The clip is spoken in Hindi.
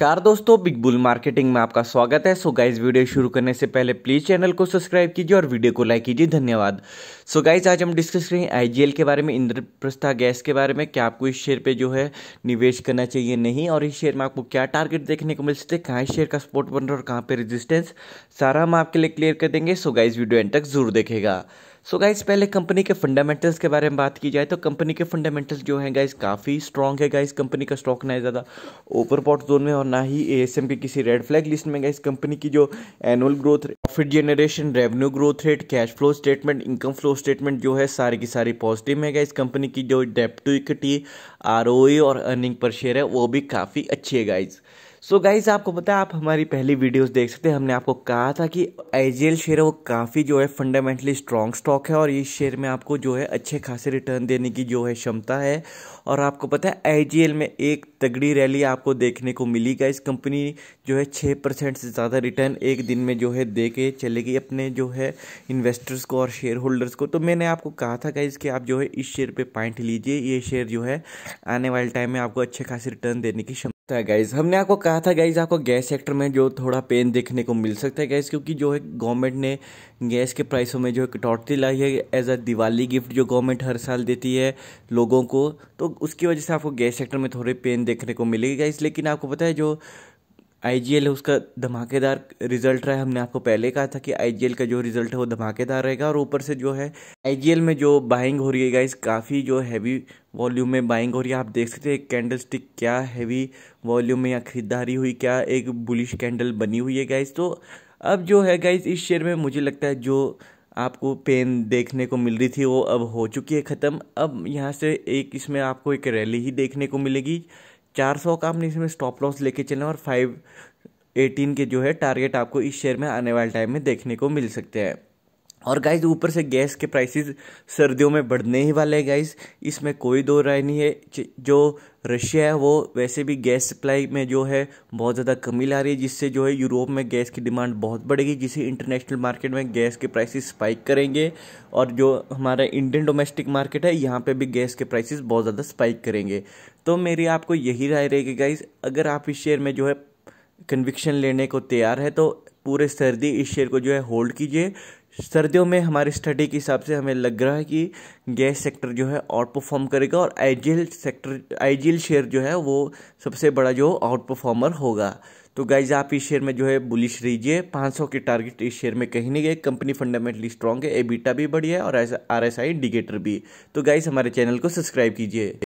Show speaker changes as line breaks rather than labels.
नमस्कार दोस्तों बिग बुल मार्केटिंग में आपका स्वागत है सो गाइज वीडियो शुरू करने से पहले प्लीज चैनल को सब्सक्राइब कीजिए और वीडियो को लाइक कीजिए धन्यवाद सो गाइज आज हम डिस्कस करें आईजीएल के बारे में इंद्रप्रस्था गैस के बारे में क्या आपको इस शेयर पे जो है निवेश करना चाहिए नहीं और इस शेयर में आपको क्या टारगेट देखने को मिल सकते हैं कहाँ इस शेयर का स्पोर्ट बन रहा है और कहाँ पर रजिस्टेंस सारा हम आपके लिए क्लियर कर देंगे सो गाइज वीडियो एंड तक जरूर देखेगा सो so गाइज पहले कंपनी के फंडामेंटल्स के बारे में बात की जाए तो कंपनी के फंडामेंटल्स जो हैं गाइज काफ़ी स्ट्रॉग है गाइज कंपनी का स्टॉक ना ज़्यादा ओवरबॉट जोन में और ना ही ए एस एम के किसी रेड फ्लैग लिस्ट में गाइज कंपनी की जो annual growth profit generation revenue growth rate cash flow statement income flow statement जो है सारी की सारी पॉजिटिव है गाइज कंपनी की जो डेप्ट टू इक्विटी आर और अर्निंग पर शेयर है वो भी काफ़ी अच्छी है गाइज़ सो so गाइज आपको पता है आप हमारी पहली वीडियोस देख सकते हैं हमने आपको कहा था कि एजीएल शेयर है वो काफ़ी जो है फंडामेंटली स्ट्रॉन्ग स्टॉक है और इस शेयर में आपको जो है अच्छे खासे रिटर्न देने की जो है क्षमता है और आपको पता है एजीएल में एक तगड़ी रैली आपको देखने को मिली गाइज कंपनी जो है छः परसेंट से ज़्यादा रिटर्न एक दिन में जो है दे के चलेगी अपने जो है इन्वेस्टर्स को और शेयर होल्डर्स को तो मैंने आपको कहा था गाइज कि आप जो है इस शेयर पर पॉइंट लीजिए ये शेयर जो है आने वाले टाइम में आपको अच्छे खासे रिटर्न देने की क्षमता तो गाइज हमने आपको कहा था गाइज आपको गैस सेक्टर में जो थोड़ा पेन देखने को मिल सकता है गैस क्योंकि जो है गवर्नमेंट ने गैस के प्राइसों में जो है कटौती लाई है एज अ दिवाली गिफ्ट जो गवर्नमेंट हर साल देती है लोगों को तो उसकी वजह से आपको गैस सेक्टर में थोड़े पेन देखने को मिलेगी गाइज लेकिन आपको पता है जो आई है उसका धमाकेदार रिजल्ट रहा है हमने आपको पहले कहा था कि आई का जो रिजल्ट है वो धमाकेदार रहेगा और ऊपर से जो है आई में जो बाइंग हो रही है गाइस काफ़ी जो हैवी वॉल्यूम में बाइंग हो रही है आप देख सकते हैं कैंडल स्टिक क्या हैवी वॉल्यूम में या खरीदारी हुई क्या एक बुलिश कैंडल बनी हुई है गाइस तो अब जो है गाइस इस शेयर में मुझे लगता है जो आपको पेन देखने को मिल रही थी वो अब हो चुकी है ख़त्म अब यहाँ से एक इसमें आपको एक रैली ही देखने को मिलेगी चार सौ का आपने इसमें स्टॉप लॉस लेके चले और फाइव एटीन के जो है टारगेट आपको इस शेयर में आने वाले टाइम में देखने को मिल सकते हैं और गाइज ऊपर से गैस के प्राइसेस सर्दियों में बढ़ने ही वाले हैं गाइज इसमें कोई दो राय नहीं है जो रशिया है वो वैसे भी गैस सप्लाई में जो है बहुत ज़्यादा कमी ला रही है जिससे जो है यूरोप में गैस की डिमांड बहुत बढ़ेगी जिससे इंटरनेशनल मार्केट में गैस के प्राइसेस स्पाइक करेंगे और जो हमारा इंडियन डोमेस्टिक मार्केट है यहाँ पर भी गैस के प्राइसेस बहुत ज़्यादा स्पाइक करेंगे तो मेरी आपको यही राय रहेगी गाइज अगर आप इस शेयर में जो है कन्विक्शन लेने को तैयार है तो पूरे सर्दी इस शेयर को जो है होल्ड कीजिए सर्दियों में हमारी स्टडी के हिसाब से हमें लग रहा है कि गैस सेक्टर जो है आउट परफॉर्म करेगा और आइडियल सेक्टर आइडियल शेयर जो है वो सबसे बड़ा जो आउट परफॉर्मर होगा तो गाइज आप इस शेयर में जो है बुलिश रहिए 500 के टारगेट इस शेयर में कहीं नहीं गए कंपनी फंडामेंटली स्ट्रांग है एबीटा भी बढ़िया है और आर एस आई इंडिकेटर भी तो गाइज हमारे चैनल को सब्सक्राइब कीजिए